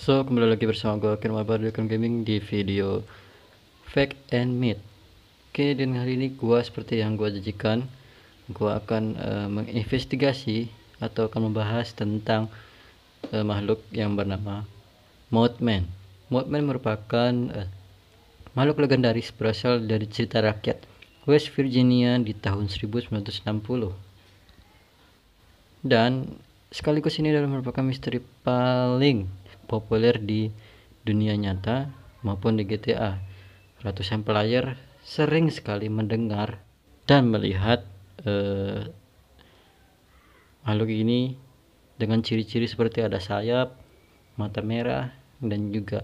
So kembali lagi bersama gue Kirmal Bardikan Gaming di video Fact and Myth Oke dan hari ini gue seperti yang gue jajikan Gue akan uh, menginvestigasi atau akan membahas tentang uh, makhluk yang bernama Mothman Mothman merupakan uh, makhluk legendaris berasal dari cerita rakyat West Virginia di tahun 1960 dan sekaligus ini adalah merupakan misteri paling populer di dunia nyata maupun di GTA. Ratusan player sering sekali mendengar dan melihat uh, makhluk ini dengan ciri-ciri seperti ada sayap, mata merah, dan juga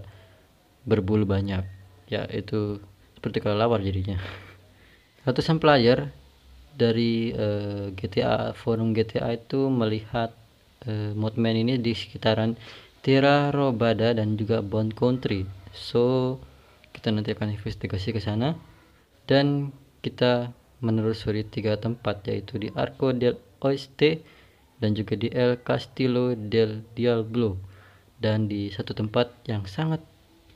berbulu banyak. Ya, itu seperti kelelawar jadinya. Ratusan player dari uh, eh, GTA forum GTA itu melihat uh, eh, modman ini di sekitaran Tira Robada dan juga Bond Country. So, kita nanti akan investigasi ke sana dan kita menelusuri tiga tempat yaitu di Arco del Oeste dan juga di El Castillo del Diablo dan di satu tempat yang sangat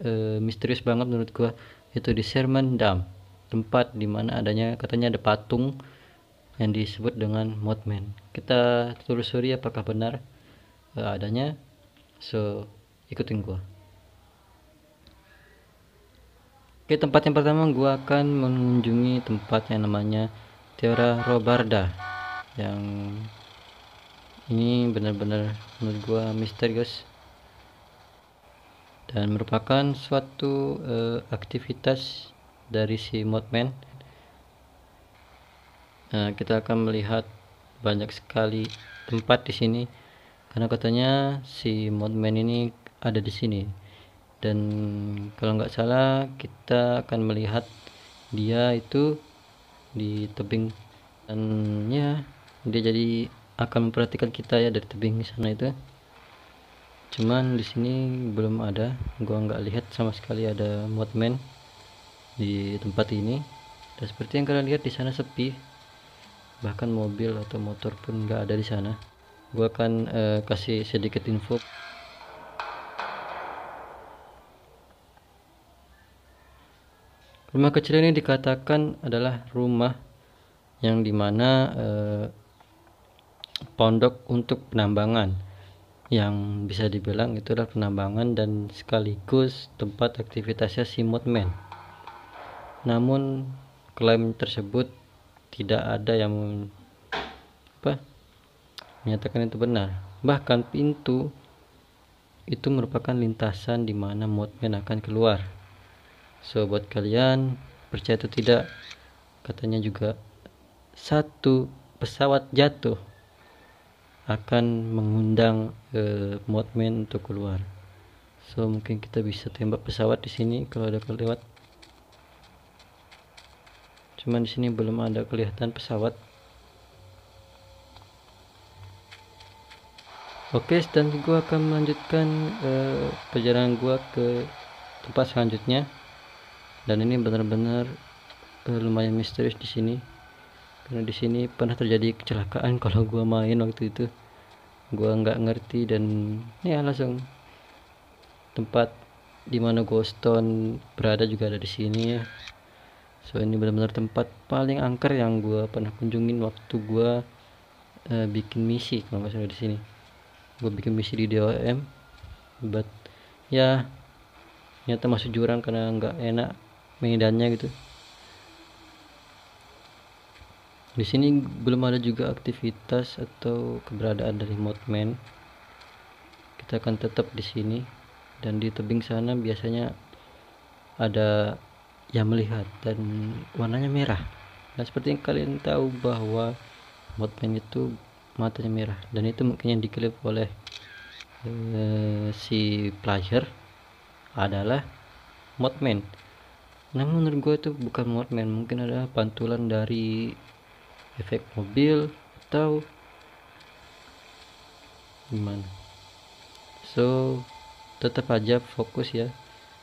e, misterius banget menurut gua itu di Sherman Dam tempat dimana adanya katanya ada patung yang disebut dengan Mothman kita telusuri apakah benar eh, adanya so ikutin gua oke tempat yang pertama gua akan mengunjungi tempat yang namanya Tiara Robarda yang ini benar-benar menurut gua misterius dan merupakan suatu uh, aktivitas dari si modman nah, eh, kita akan melihat banyak sekali tempat di sini karena katanya si modman ini ada di sini dan kalau nggak salah kita akan melihat dia itu di tebing dan ya dia jadi akan memperhatikan kita ya dari tebing sana itu cuman di sini belum ada gua nggak lihat sama sekali ada modman di tempat ini dan seperti yang kalian lihat di sana sepi bahkan mobil atau motor pun nggak ada di sana gue akan uh, kasih sedikit info rumah kecil ini dikatakan adalah rumah yang dimana uh, eh, pondok untuk penambangan yang bisa dibilang itu adalah penambangan dan sekaligus tempat aktivitasnya si Mothman namun klaim tersebut tidak ada yang apa menyatakan itu benar. Bahkan pintu itu merupakan lintasan di mana Mothman akan keluar. So buat kalian percaya atau tidak, katanya juga satu pesawat jatuh akan mengundang uh, eh, Mothman untuk keluar. So mungkin kita bisa tembak pesawat di sini kalau ada kelewat. Cuman di sini belum ada kelihatan pesawat. Oke, dan gue akan melanjutkan uh, perjalanan gue ke tempat selanjutnya. Dan ini benar-benar uh, lumayan misterius di sini, karena di sini pernah terjadi kecelakaan kalau gue main waktu itu. Gue nggak ngerti dan ya langsung tempat dimana Ghoston berada juga ada di sini ya. So ini benar-benar tempat paling angker yang gue pernah kunjungin waktu gue uh, bikin misi kalau nggak salah di sini gue bikin misi di DOM but ya ternyata masuk jurang karena nggak enak medannya gitu di sini belum ada juga aktivitas atau keberadaan dari modman kita akan tetap di sini dan di tebing sana biasanya ada yang melihat dan warnanya merah nah seperti yang kalian tahu bahwa modman itu matanya merah dan itu mungkin yang dikelip oleh uh, si player adalah modman namun menurut gue itu bukan modman mungkin ada pantulan dari efek mobil atau gimana so tetap aja fokus ya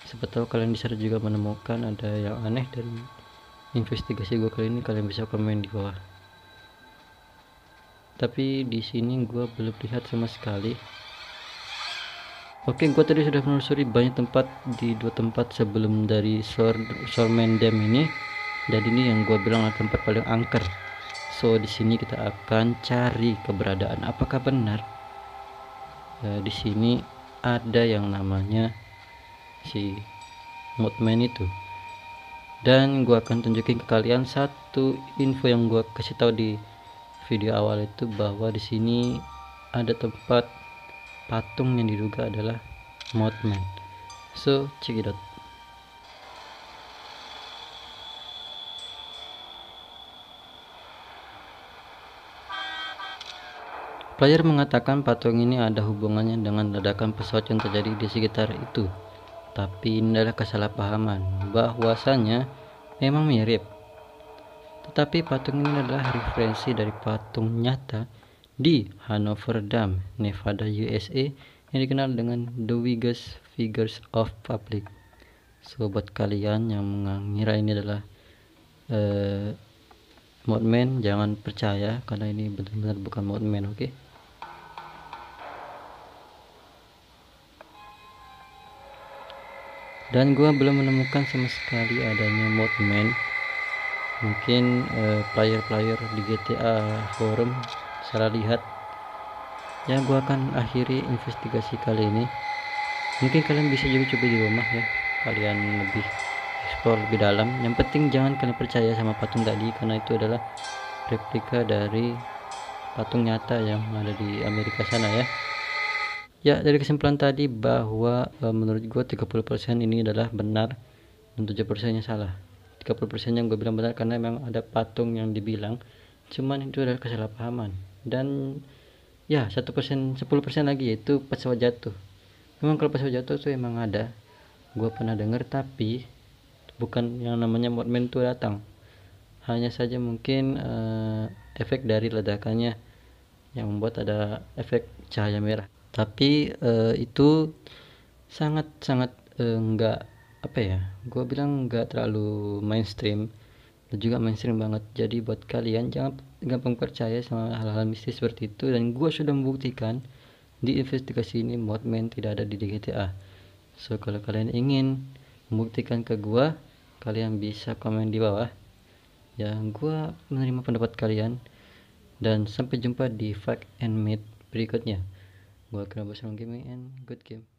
Sebetulnya kalian bisa juga menemukan ada yang aneh dari investigasi gue kali ini kalian bisa komen di bawah tapi di sini gue belum lihat sama sekali oke gue tadi sudah menelusuri banyak tempat di dua tempat sebelum dari Sor Sormen Dam ini dan ini yang gue bilang adalah tempat paling angker so di sini kita akan cari keberadaan apakah benar e, di sini ada yang namanya si Mothman itu dan gue akan tunjukin ke kalian satu info yang gue kasih tahu di video awal itu bahwa di sini ada tempat patung yang diduga adalah Mothman. So, check it out. Pelajar mengatakan patung ini ada hubungannya dengan ledakan pesawat yang terjadi di sekitar itu. Tapi ini adalah kesalahpahaman, bahwasanya memang mirip, tetapi patung ini adalah referensi dari patung nyata di Hanover Dam, Nevada, USA yang dikenal dengan The Biggest Figures of Public. Sobat kalian yang mengira ini adalah uh, eh, modman jangan percaya karena ini benar-benar bukan modman, oke? Okay? Dan gua belum menemukan sama sekali adanya modman mungkin eh, player-player di GTA forum salah lihat ya gua akan akhiri investigasi kali ini mungkin kalian bisa juga coba di rumah ya kalian lebih explore lebih dalam yang penting jangan kalian percaya sama patung tadi karena itu adalah replika dari patung nyata yang ada di Amerika sana ya ya dari kesimpulan tadi bahwa eh, menurut gua 30% ini adalah benar dan 7% nya salah 30% yang gue bilang benar karena memang ada patung yang dibilang cuman itu adalah kesalahpahaman dan ya satu persen sepuluh persen lagi yaitu pesawat jatuh memang kalau pesawat jatuh itu emang ada gue pernah denger tapi bukan yang namanya momen itu datang hanya saja mungkin uh, efek dari ledakannya yang membuat ada efek cahaya merah tapi uh, itu sangat sangat enggak eh, apa ya gue bilang nggak terlalu mainstream dan juga mainstream banget jadi buat kalian jangan gampang percaya sama hal-hal mistis seperti itu dan gue sudah membuktikan di investigasi ini modman tidak ada di GTA so kalau kalian ingin membuktikan ke gue kalian bisa komen di bawah ya gue menerima pendapat kalian dan sampai jumpa di fact and myth berikutnya gue Kena Gaming and good game